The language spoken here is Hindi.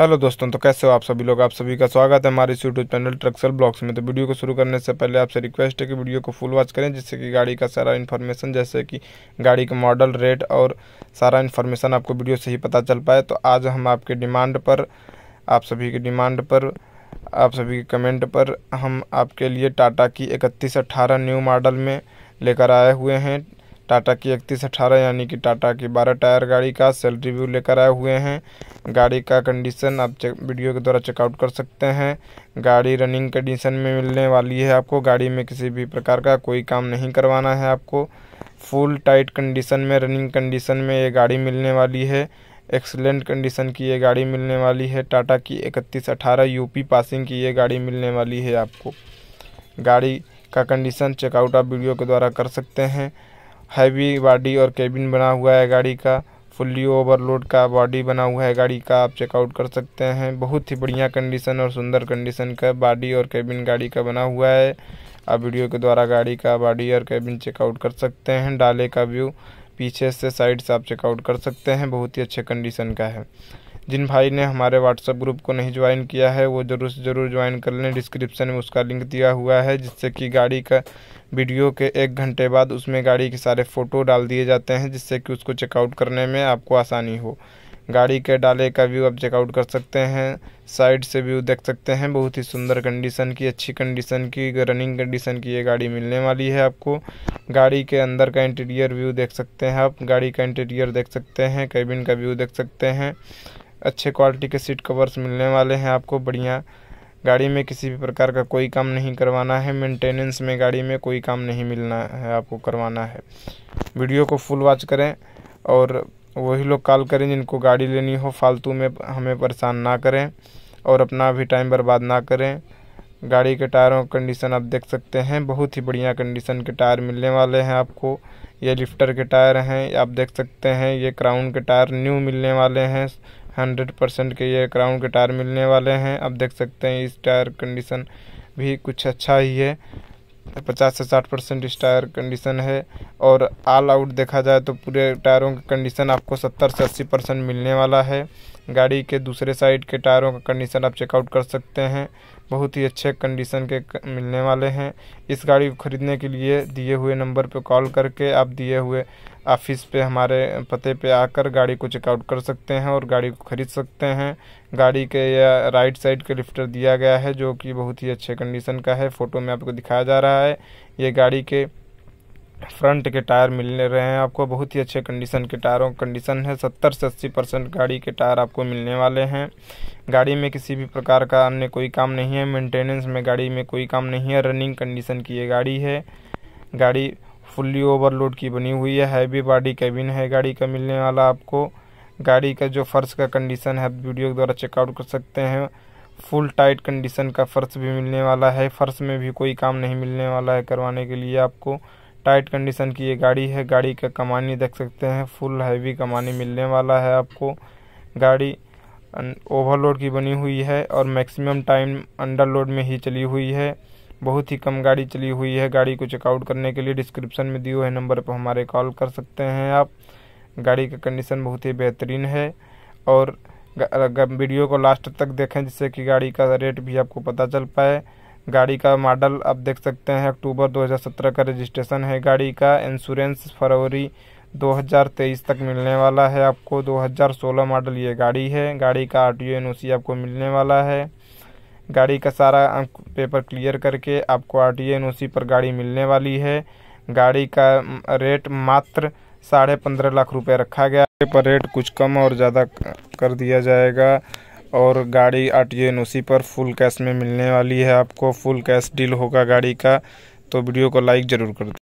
हेलो दोस्तों तो कैसे हो आप सभी लोग आप सभी का स्वागत है हमारे इस यूट्यूब चैनल ट्रक्सल ब्लॉग्स में तो वीडियो को शुरू करने से पहले आपसे रिक्वेस्ट है कि वीडियो को फुल वॉच करें जिससे कि गाड़ी का सारा इन्फॉर्मेशन जैसे कि गाड़ी का मॉडल रेट और सारा इन्फॉर्मेशन आपको वीडियो से ही पता चल पाए तो आज हम आपके डिमांड पर आप सभी की डिमांड पर आप सभी के कमेंट पर हम आपके लिए टाटा की इकतीस अट्ठारह न्यू मॉडल में लेकर आए हुए हैं टाटा की इकतीस अठारह यानी कि टाटा की बारह टायर गाड़ी का सेल रिव्यू लेकर आए हुए हैं गाड़ी का कंडीशन आप चेक वीडियो के द्वारा चेकआउट कर सकते हैं गाड़ी रनिंग कंडीशन में मिलने वाली है आपको गाड़ी में किसी भी प्रकार का कोई काम नहीं करवाना है आपको फुल टाइट कंडीशन में रनिंग कंडीशन में ये गाड़ी मिलने वाली है एक्सलेंट कंडीशन की ये गाड़ी मिलने वाली है टाटा की इकतीस अठारह यूपी पासिंग की ये गाड़ी मिलने वाली है आपको गाड़ी का कंडीशन चेकआउट आप वीडियो के द्वारा कर सकते हैं हैवी बॉडी और केबिन बना हुआ है गाड़ी का फुल्ली ओवरलोड का बॉडी बना हुआ है गाड़ी का आप चेकआउट कर सकते हैं बहुत ही बढ़िया कंडीशन और सुंदर कंडीशन का बॉडी और केबिन गाड़ी का बना हुआ है आप वीडियो के द्वारा गाड़ी का बॉडी और केबिन चेकआउट कर सकते हैं डाले का व्यू पीछे से साइड से आप चेकआउट कर सकते हैं बहुत ही अच्छे कंडीशन का है जिन भाई ने हमारे व्हाट्सएप ग्रुप को नहीं ज्वाइन किया है वो ज़रूर से ज़रूर ज्वाइन कर लें डिस्क्रिप्शन में उसका लिंक दिया हुआ है जिससे कि गाड़ी का वीडियो के एक घंटे बाद उसमें गाड़ी के सारे फ़ोटो डाल दिए जाते हैं जिससे कि उसको चेकआउट करने में आपको आसानी हो गाड़ी के डाले का व्यू आप चेकआउट कर सकते हैं साइड से व्यू देख सकते हैं बहुत ही सुंदर कंडीशन की अच्छी कंडीशन की रनिंग कंडीशन की ये गाड़ी मिलने वाली है आपको गाड़ी के अंदर का इंटीरियर व्यू देख सकते हैं आप गाड़ी का इंटीरियर देख सकते हैं कैबिन का व्यू देख सकते हैं अच्छे क्वालिटी के सीट कवर्स मिलने वाले हैं आपको बढ़िया गाड़ी में किसी भी प्रकार का कोई काम नहीं करवाना है मेंटेनेंस में गाड़ी में कोई काम नहीं मिलना है आपको करवाना है वीडियो को फुल वॉच करें और वही लोग कॉल करें जिनको गाड़ी लेनी हो फालतू में हमें परेशान ना करें और अपना भी टाइम बर्बाद ना करें गाड़ी के टायरों की कंडीशन आप देख सकते हैं बहुत ही बढ़िया कंडीशन के टायर मिलने वाले हैं आपको ये लिफ्टर के टायर हैं आप देख सकते हैं ये क्राउन के टायर न्यू मिलने वाले हैं हंड्रेड परसेंट के ये क्राउन के टायर मिलने वाले हैं आप देख सकते हैं इस टायर कंडीशन भी कुछ अच्छा ही है पचास से साठ परसेंट इस टायर कंडीशन है और ऑल आउट देखा जाए तो पूरे टायरों की कंडीशन आपको सत्तर से अस्सी परसेंट मिलने वाला है गाड़ी के दूसरे साइड के टायरों का कंडीशन आप चेकआउट कर सकते हैं बहुत ही अच्छे कंडीशन के मिलने वाले हैं इस गाड़ी को ख़रीदने के लिए दिए हुए नंबर पर कॉल करके आप दिए हुए ऑफिस पे हमारे पते पे आकर गाड़ी को चेकआउट कर सकते हैं और गाड़ी को ख़रीद सकते हैं गाड़ी के या राइट साइड के लिफ्टर दिया गया है जो कि बहुत ही अच्छे कंडीशन का है फ़ोटो में आपको दिखाया जा रहा है ये गाड़ी के फ्रंट के टायर मिल रहे हैं आपको बहुत ही अच्छे कंडीशन के टायरों कंडीशन है सत्तर से अस्सी परसेंट गाड़ी के टायर आपको मिलने वाले हैं गाड़ी में किसी भी प्रकार का अन्य कोई काम नहीं है मेंटेनेंस में गाड़ी में कोई काम नहीं है रनिंग कंडीशन की ये गाड़ी है गाड़ी फुल्ली ओवरलोड की बनी हुई है हैवी बॉडी कैबिन है गाड़ी का मिलने वाला आपको गाड़ी का जो फ़र्श का कंडीशन है वीडियो के द्वारा चेकआउट कर सकते हैं फुल टाइट कंडीशन का फ़र्श भी मिलने वाला है फ़र्श में भी कोई काम नहीं मिलने वाला है करवाने के लिए आपको टाइट कंडीशन की ये गाड़ी है गाड़ी का कमानी देख सकते हैं फुल हैवी कमानी मिलने वाला है आपको गाड़ी ओवरलोड की बनी हुई है और मैक्सिमम टाइम अंडरलोड में ही चली हुई है बहुत ही कम गाड़ी चली हुई है गाड़ी को चेकआउट करने के लिए डिस्क्रिप्शन में दिए हुए नंबर पर हमारे कॉल कर सकते हैं आप गाड़ी का कंडीशन बहुत ही बेहतरीन है और वीडियो को लास्ट तक देखें जिससे कि गाड़ी का रेट भी आपको पता चल पाए गाड़ी का मॉडल आप देख सकते हैं अक्टूबर 2017 का रजिस्ट्रेशन है गाड़ी का इंश्योरेंस फरवरी 2023 तक मिलने वाला है आपको 2016 मॉडल ये गाड़ी है गाड़ी का आर टी ओ आपको मिलने वाला है गाड़ी का सारा पेपर क्लियर करके आपको आर टी एन पर गाड़ी मिलने वाली है गाड़ी का रेट मात्र साढ़े पंद्रह लाख रुपए रखा गया पर रेट कुछ कम और ज़्यादा कर दिया जाएगा और गाड़ी आर टी एनओसी पर फुल कैश में मिलने वाली है आपको फुल कैश डील होगा गाड़ी का तो वीडियो को लाइक ज़रूर कर दें